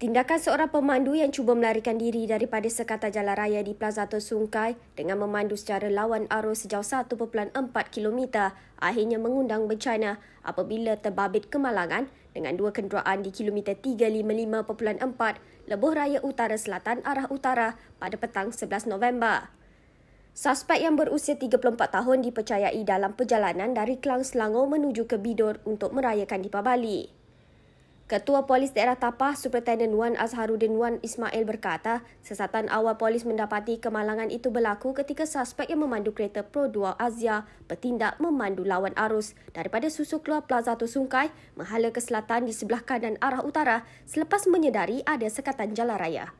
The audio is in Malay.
Tindakan seorang pemandu yang cuba melarikan diri daripada sekatan jalan raya di Plaza Tersungkai dengan memandu secara lawan arus sejauh 1.4 km akhirnya mengundang bencana apabila terbabit kemalangan dengan dua kenderaan di kilometer 355.4 Lebuh Raya Utara Selatan arah utara pada petang 11 November. Suspek yang berusia 34 tahun dipercayai dalam perjalanan dari Kelang Selangor menuju ke Bidor untuk merayakan Deepavali. Bali. Ketua Polis Daerah Tapah, Superintendent Wan Azharuddin Wan Ismail berkata, sesatan awal polis mendapati kemalangan itu berlaku ketika suspek yang memandu kereta Pro 2 Azia bertindak memandu lawan arus daripada susu keluar Plaza Tu Sungkai menghala ke selatan di sebelah kanan arah utara selepas menyedari ada sekatan jalan raya.